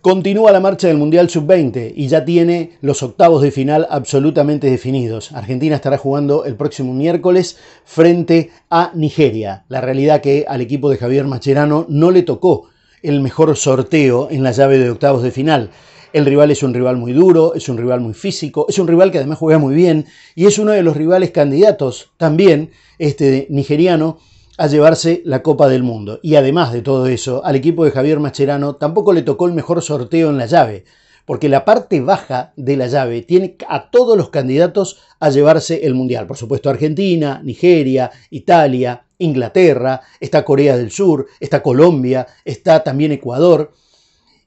Continúa la marcha del Mundial Sub-20 y ya tiene los octavos de final absolutamente definidos. Argentina estará jugando el próximo miércoles frente a Nigeria. La realidad que al equipo de Javier Macherano no le tocó el mejor sorteo en la llave de octavos de final. El rival es un rival muy duro, es un rival muy físico, es un rival que además juega muy bien y es uno de los rivales candidatos también, este nigeriano, a llevarse la Copa del Mundo. Y además de todo eso, al equipo de Javier Macherano tampoco le tocó el mejor sorteo en la llave, porque la parte baja de la llave tiene a todos los candidatos a llevarse el Mundial. Por supuesto, Argentina, Nigeria, Italia, Inglaterra, está Corea del Sur, está Colombia, está también Ecuador.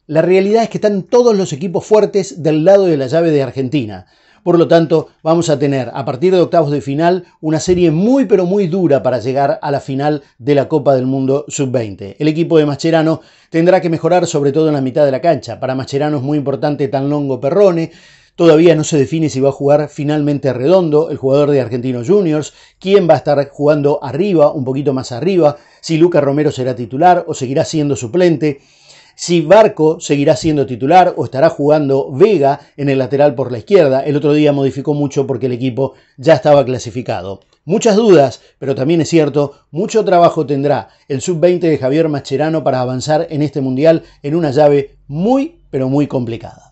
La realidad es que están todos los equipos fuertes del lado de la llave de Argentina. Por lo tanto, vamos a tener a partir de octavos de final una serie muy pero muy dura para llegar a la final de la Copa del Mundo Sub-20. El equipo de Mascherano tendrá que mejorar sobre todo en la mitad de la cancha. Para Mascherano es muy importante tan longo Perrone. Todavía no se define si va a jugar finalmente Redondo, el jugador de Argentinos Juniors, quién va a estar jugando arriba, un poquito más arriba, si Lucas Romero será titular o seguirá siendo suplente si Barco seguirá siendo titular o estará jugando Vega en el lateral por la izquierda. El otro día modificó mucho porque el equipo ya estaba clasificado. Muchas dudas, pero también es cierto, mucho trabajo tendrá el sub-20 de Javier Mascherano para avanzar en este mundial en una llave muy, pero muy complicada.